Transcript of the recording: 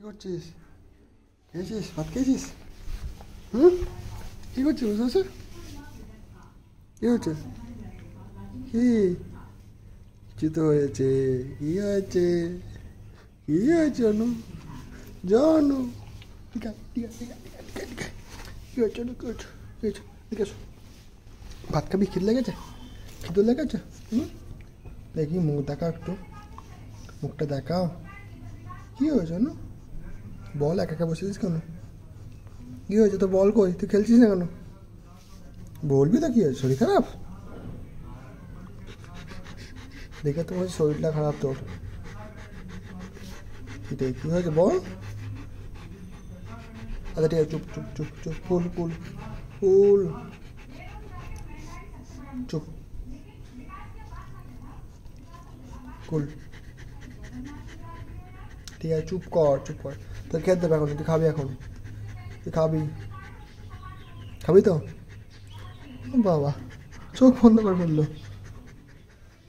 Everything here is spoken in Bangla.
কী করছিস খেয়েছিস ভাত খেয়েছিস হুম কী করছিস বসে বসে কী হচ্ছে কী কিছু হয়েছে কী হয়েছে কী হয়েছে অনু ঠিক আছে ঠিক হয়েছে অনু ভাত খাবি খিদ লেগেছে খিদে লেগেছে হুম দেখি মুখ দেখা একটু মুখটা দেখাও কী হয়েছে না বল একা একা বসেছিস কেন কী হয়েছে তোর বল কই তুই খেলছিস না কেন বলবি তো কী হয়েছে শরীর খারাপ দেখে তো বলছি শরীরটা খারাপ তোর এটাই কী হয়েছে বল আচ্ছা ঠিক আছে চুপ চুপ চুপ চুপ কুল কুল কুল চুপ কুল ঠিক আছে চুপ কর চুপ কর তোর খেতে দেবে এখন তুই খাবি এখন তুই খাবি খাবি তো বাবা চোখ বন্ধ করে ফেললো